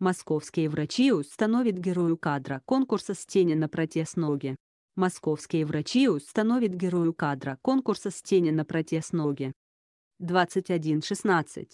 Московские врачи установят герою кадра конкурса на протез ноги. Московские врачи установят герою кадра конкурса на протез ноги. 21.16.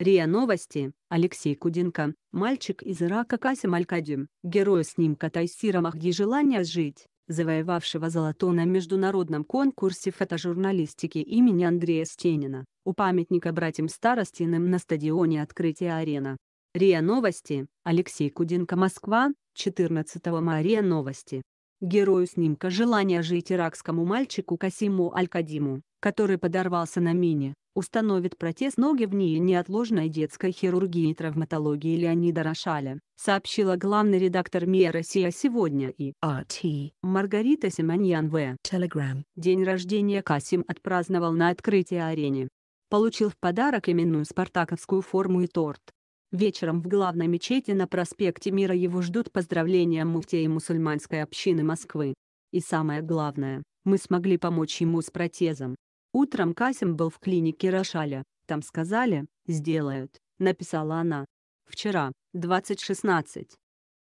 РИА Новости, Алексей Куденко, мальчик из Ирака Касим Алькадим, герой снимка Тайсира Махди «Желание жить», завоевавшего золото на международном конкурсе фотожурналистики имени Андрея Стенина, у памятника братьям Старостиным на стадионе «Открытие арена». РИА Новости, Алексей Куденко Москва, 14 мая РИА Новости. Герою снимка «Желание жить» иракскому мальчику Касиму Алькадиму, который подорвался на мине, установит протез ноги в ней неотложной детской хирургии и травматологии Леонида Рошаля, сообщила главный редактор МИА «Россия сегодня» и АТ Маргарита Симоньян В. Telegram. День рождения Касим отпраздновал на открытии арене. Получил в подарок именную спартаковскую форму и торт. Вечером в главной мечети на проспекте Мира его ждут поздравления муфтея мусульманской общины Москвы. И самое главное, мы смогли помочь ему с протезом. Утром Касим был в клинике Рошаля, там сказали «сделают», написала она. Вчера, 2016.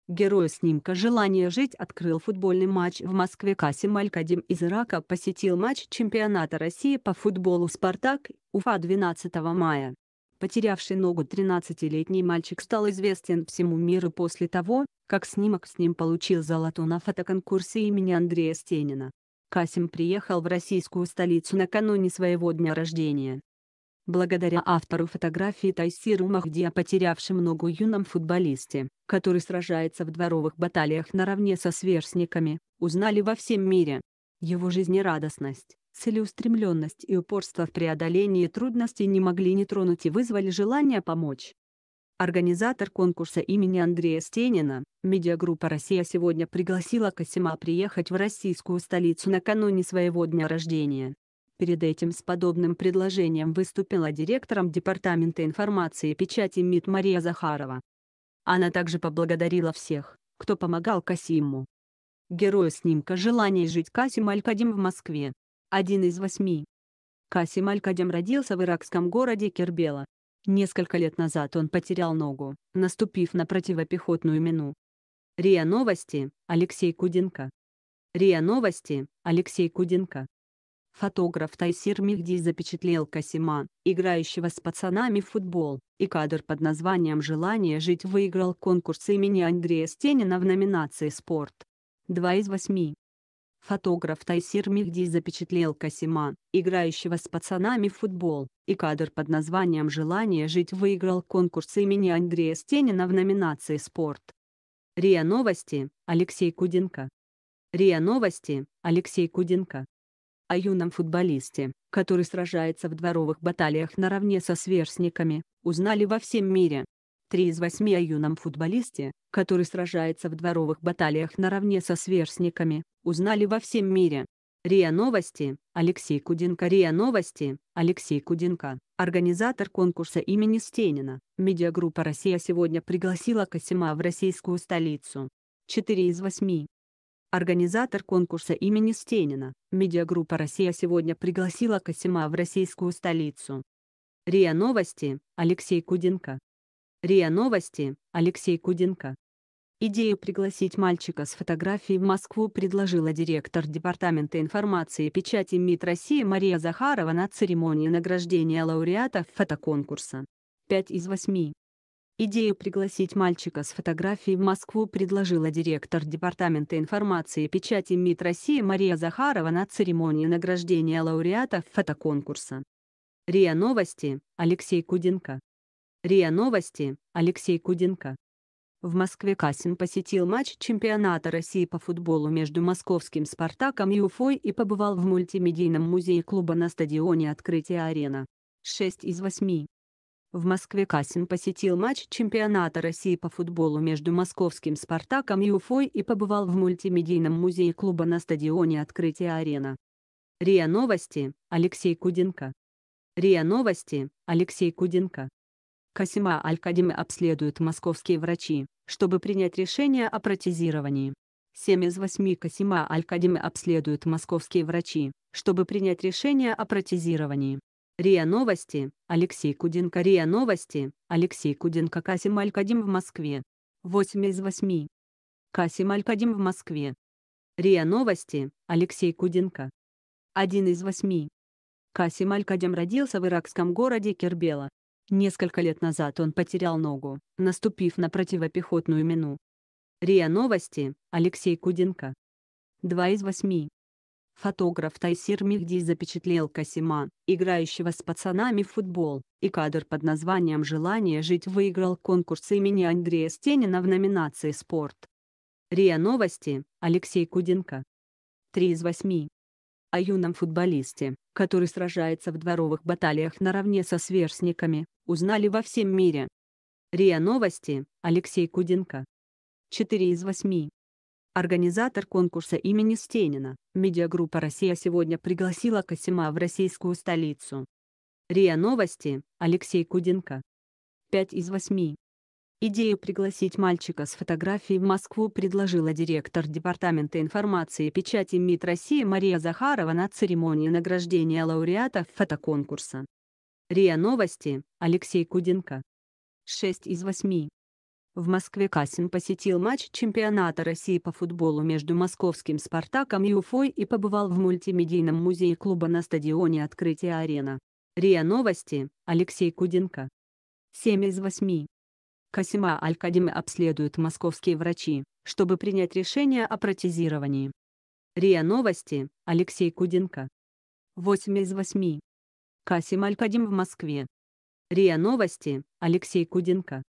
Герой снимка «Желание жить» открыл футбольный матч в Москве. Касим Алькадим из Ирака посетил матч чемпионата России по футболу «Спартак» Уфа 12 мая. Потерявший ногу 13-летний мальчик стал известен всему миру после того, как снимок с ним получил золото на фотоконкурсе имени Андрея Стенина. Касим приехал в российскую столицу накануне своего дня рождения. Благодаря автору фотографии Тайсиру Махди потерявшем ногу юном футболисте, который сражается в дворовых баталиях наравне со сверстниками, узнали во всем мире. Его жизнерадостность, Целеустремленность и упорство в преодолении трудностей не могли не тронуть и вызвали желание помочь. Организатор конкурса имени Андрея Стенина, медиагруппа «Россия сегодня» пригласила Касима приехать в российскую столицу накануне своего дня рождения. Перед этим с подобным предложением выступила директором Департамента информации и печати МИД Мария Захарова. Она также поблагодарила всех, кто помогал Касиму. Герою снимка «Желание жить» Касим Алькадим в Москве один из восьми. Касим Аль-Кадем родился в иракском городе Кербела. Несколько лет назад он потерял ногу, наступив на противопехотную мину. РИА Новости, Алексей Куденко. РИА Новости, Алексей Куденко. Фотограф Тайсир Мигди запечатлел Касима, играющего с пацанами в футбол, и кадр под названием «Желание жить» выиграл конкурс имени Андрея Стенина в номинации «Спорт». Два из восьми. Фотограф Тайсир Мигди запечатлел Касима, играющего с пацанами в футбол, и кадр под названием «Желание жить» выиграл конкурс имени Андрея Стенина в номинации «Спорт». РИА Новости, Алексей Куденко. РИА Новости, Алексей Куденко. О юном футболисте, который сражается в дворовых баталиях наравне со сверстниками, узнали во всем мире. Три из восьми о юном футболисте, который сражается в дворовых баталиях наравне со сверстниками, узнали во всем мире. РИА Новости, Алексей Кудинка. РИА Новости, Алексей Кудинка. организатор конкурса имени Стенина, медиагруппа «Россия сегодня» пригласила Касима в российскую столицу. 4 из 8. Организатор конкурса имени Стенина, медиагруппа «Россия сегодня» пригласила Касима в российскую столицу. РИА Новости, Алексей Кудинка. РИА Новости, Алексей Куденко. Идею пригласить мальчика с фотографией в Москву предложила директор Департамента информации и печати МИД России Мария Захарова на церемонии награждения лауреатов фотоконкурса. Пять из восьми. Идею пригласить мальчика с фотографией в Москву предложила директор Департамента информации и печати МИД России Мария Захарова на церемонии награждения лауреатов фотоконкурса. РИА Новости, Алексей Куденко. РИА Новости, Алексей Куденко. В Москве Касин посетил матч чемпионата России по футболу между московским «Спартаком» и «Уфой» и побывал в мультимедийном музее клуба на стадионе «Открытие арена». 6 из 8. В Москве Касин посетил матч чемпионата России по футболу между московским «Спартаком» и «Уфой» и побывал в мультимедийном музее клуба на стадионе «Открытие арена». РИА Новости, Алексей Куденко. РИА Новости, Алексей Куденко. Касима Аль-Кадим обследуют московские врачи, чтобы принять решение о протезировании. 7 из 8 Касима Аль-Кадим обследуют московские врачи, чтобы принять решение о протезировании. РИА Новости, Алексей Кудинка РИА Новости, Алексей Кудинка Касим Аль-Кадим в Москве. 8 из 8. Касим Аль-Кадим в Москве. РИА Новости, Алексей Кудинка. 1 из 8. Касим Аль-Кадим родился в иракском городе Кербела, Несколько лет назад он потерял ногу, наступив на противопехотную мину. РИА Новости, Алексей Куденко. 2 из 8. Фотограф Тайсир Мехди запечатлел Касима, играющего с пацанами в футбол, и кадр под названием «Желание жить» выиграл конкурс имени Андрея Стенина в номинации «Спорт». РИА Новости, Алексей Куденко. 3 из 8 о юном футболисте, который сражается в дворовых баталиях наравне со сверстниками, узнали во всем мире. РИА Новости, Алексей Куденко. 4 из 8. Организатор конкурса имени Стенина, медиагруппа «Россия сегодня» пригласила Касима в российскую столицу. РИА Новости, Алексей Куденко. 5 из 8. Идею пригласить мальчика с фотографией в Москву предложила директор Департамента информации и печати МИД России Мария Захарова на церемонии награждения лауреатов фотоконкурса. РИА Новости, Алексей Куденко. 6 из 8. В Москве Касин посетил матч чемпионата России по футболу между московским «Спартаком» и «Уфой» и побывал в мультимедийном музее клуба на стадионе «Открытие арена». РИА Новости, Алексей Куденко. 7 из 8. Касима Аль-Кадим обследуют московские врачи, чтобы принять решение о протезировании. РИА Новости, Алексей Куденко. 8 из 8. Касим Аль-Кадим в Москве. РИА Новости, Алексей Куденко.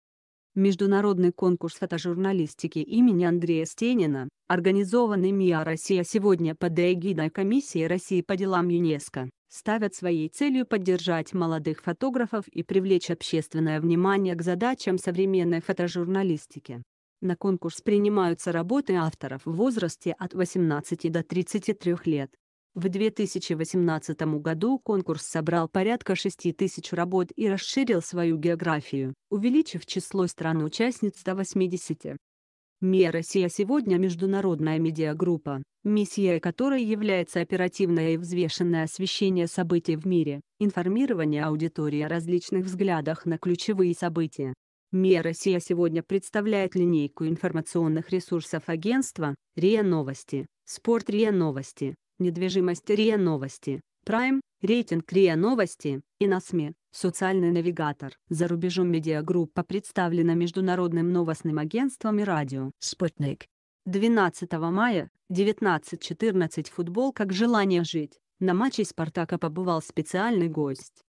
Международный конкурс фотожурналистики имени Андрея Стенина, организованный МИА «Россия сегодня» под эгидой Комиссии России по делам ЮНЕСКО, ставят своей целью поддержать молодых фотографов и привлечь общественное внимание к задачам современной фотожурналистики. На конкурс принимаются работы авторов в возрасте от 18 до 33 лет. В 2018 году конкурс собрал порядка 6 тысяч работ и расширил свою географию, увеличив число стран-участниц до 80. Мера сегодня международная медиагруппа, миссия которой является оперативное и взвешенное освещение событий в мире, информирование аудитории о различных взглядах на ключевые события. Мера сегодня представляет линейку информационных ресурсов агентства, РИА Новости, Спорт РИА Новости, Недвижимость РИА Новости, Прайм. Рейтинг РИА Новости и на СМИ, «Социальный навигатор» за рубежом медиагруппа представлена Международным новостным агентством и радио «Спутник». 12 мая, 19.14 футбол как желание жить. На матче «Спартака» побывал специальный гость.